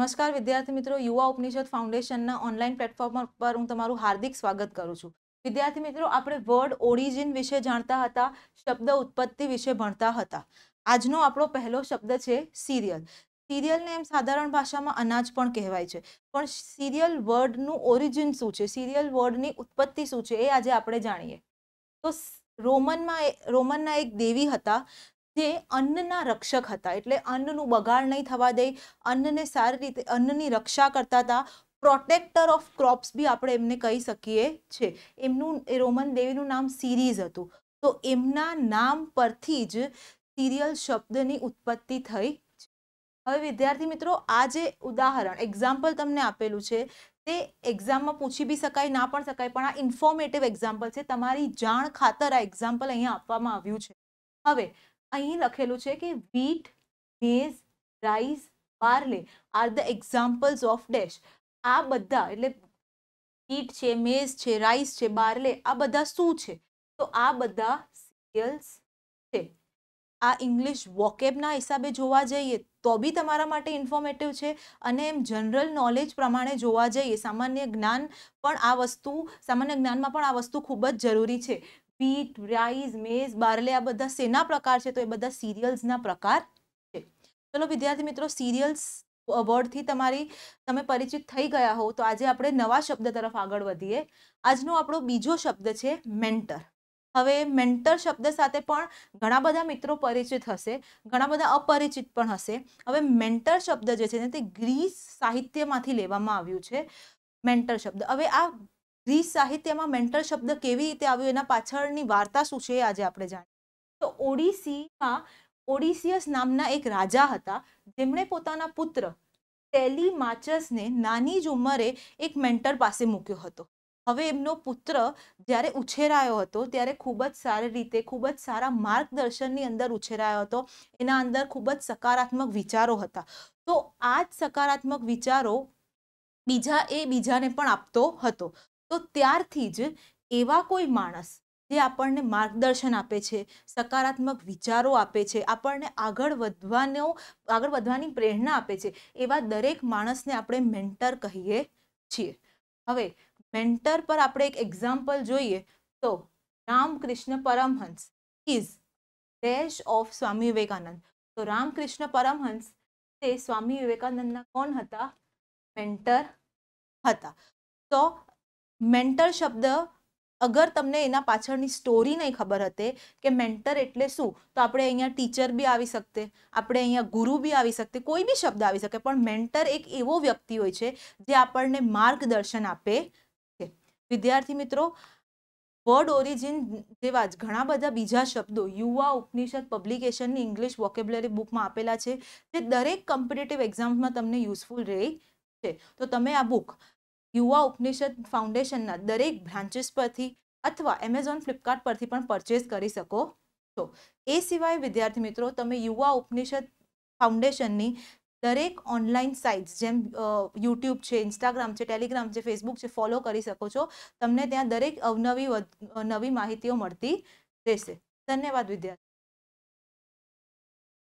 નમસ્કાર વિદ્યાર્થી મિત્રો યુવા ઉપનિષદ ફાઉન્ડેશનના ઓનલાઈન પ્લેટફોર્મ પર હું તમારું હાર્દિક સ્વાગત કરું છું વિદ્યાર્થી મિત્રો આપણે વર્ડ ઓરિજિન વિશે જાણતા હતા શબ્દ ઉત્પત્તિ વિશે ભણતા હતા આજનો આપણો પહેલો શબ્દ છે સિરિયલ સિરિયલને એમ સાધારણ ભાષામાં અનાજ પણ કહેવાય છે પણ સિરિયલ વર્ડનું ઓરિજિન શું છે સિરિયલ વર્ડની ઉત્પત્તિ શું છે એ આજે આપણે જાણીએ તો રોમનમાં રોમનના એક દેવી હતા જે અન્નના રક્ષક હતા એટલે અન્નનું બગાડ નહીં થવા દે અન્નને સારી રીતે અન્નની રક્ષા કરતા હતા પ્રોટેક્ટર ઓફ ક્રોપ્સ બી આપણે એમને કહી શકીએ છીએ એમનું એ રોમન દેવીનું નામ સિરીઝ હતું તો એમના નામ પરથી જ સિરિયલ શબ્દની ઉત્પત્તિ થઈ હવે વિદ્યાર્થી મિત્રો આ જે ઉદાહરણ એક્ઝામ્પલ તમને આપેલું છે તે એક્ઝામમાં પૂછી બી શકાય ના પણ શકાય પણ આ ઇન્ફોર્મેટિવ એક્ઝામ્પલ છે તમારી જાણ ખાતર આ એક્ઝામ્પલ અહીંયા આપવામાં આવ્યું છે હવે અહીં લખેલું છે કે wheat maize rice barley are the examples of dash આ બધા એટલે wheat છે મેઝ છે રાઈસ છે બાર્લે આ બધા શું છે તો આ બધા સિરિયલ્સ છે આ ઇંગ્લિશ વોકેબના હિસાબે જોવા જઈએ તો બી તમારા માટે ઇન્ફોર્મેટિવ છે અને એમ જનરલ નોલેજ પ્રમાણે જોવા જઈએ સામાન્ય જ્ઞાન પણ આ વસ્તુ સામાન્ય જ્ઞાનમાં પણ આ વસ્તુ ખૂબ જ જરૂરી છે બીટ રાઈસ મેઝ બારલે આ બધા શેના પ્રકાર છે તો એ બધા સિરિયલ્સના પ્રકાર છે ચલો વિદ્યાર્થી મિત્રો સિરિયલ્સ વર્ડથી તમારી તમે પરિચિત થઈ ગયા હો તો આજે આપણે નવા શબ્દ તરફ આગળ વધીએ આજનો આપણો બીજો શબ્દ છે મેન્ટર હવે મેન્ટર શબ્દ સાથે પણ ઘણા બધા મિત્રો પરિચિત હશે ઘણા બધા અપરિચિત પણ હશે હવે મેન્ટર શબ્દ જે છે ને તે ગ્રીસ સાહિત્યમાંથી લેવામાં આવ્યું છે મેન્ટર શબ્દ હવે આ ગ્રીસ સાહિત્યમાં મેન્ટલ શબ્દ કેવી રીતે આવ્યો એના પાછળની વાર્તા શું છે આજે આપણે જાણીએ તો ઓડિસીમાં ઓડિસિયસ નામના એક રાજા હતા જેમણે પોતાના પુત્ર ટેલી માચસને નાની જ ઉંમરે એક મેન્ટર પાસે મૂક્યો હતો હવે એમનો પુત્ર જ્યારે ઉછેરાયો હતો ત્યારે ખૂબ જ સારી રીતે ખૂબ જ સારા માર્ગદર્શનની અંદર ઉછેરાયો હતો એના અંદર ખૂબ જ સકારાત્મક વિચારો હતા તો આ જ સકારાત્મક વિચારો બીજા એ બીજાને પણ આપતો હતો તો ત્યારથી જ એવા કોઈ માણસ જે આપણને માર્ગદર્શન આપે છે સકારાત્મક વિચારો આપે છે આપણને આગળ વધવાનો આગળ વધવાની પ્રેરણા આપે છે એવા દરેક માણસને આપણે મેન્ટર કહીએ છીએ હવે મેન્ટર પર આપણે એક એક્ઝામ્પલ જોઈએ તો Ramakrishna Paramahansa is dash of Swami Vivekananda તો રામકૃષ્ણ પરમહંસ તે સ્વામી વિવેકાનંદના કોણ હતા મેન્ટર હતા તો મેન્ટર શબ્દ અગર તમને એના પાછળની સ્ટોરી નહીં ખબર હતી કે મેન્ટર એટલે શું તો આપણે અહીંયા ટીચર બી આવી શકતે આપણે અહીંયા ગુરુ બી આવી શકતે કોઈ બી શબ્દ આવી શકે પણ મેન્ટર એક એવો વ્યક્તિ હોય છે જે આપણને માર્ગદર્શન આપે છે વિદ્યાર્થી મિત્રો વર્ડ ઓરિજિન જેવા જ ઘણા બધા બીજા શબ્દો યુવા ઉપનિષદ પબ્લિકેશનની ઇંગ્લિશ વોકેબ્યુલરી બુકમાં આપેલા છે જે દરેક કોમ્પિટેટિવ એક્ઝામ્સમાં તમને યુઝફુલ રહે છે તો તમે આ બુક યુવા ઉપનિષદ ફાઉન્ડેશનના દરેક બ્રાન્ચીસ પરથી અથવા એમેઝોન ફ્લિપકાર્ટ પરથી પણ પરચેસ કરી શકો છો એ સિવાય વિદ્યાર્થી મિત્રો તમે યુવા ઉપનિષદ ફાઉન્ડેશનની દરેક ઓનલાઈન સાઇટ્સ જેમ યુટ્યુબ છે ઇન્સ્ટાગ્રામ છે ટેલિગ્રામ છે ફેસબુક છે ફોલો કરી શકો છો તમને ત્યાં દરેક અવનવી નવી માહિતીઓ મળતી રહેશે ધન્યવાદ વિદ્યાર્થી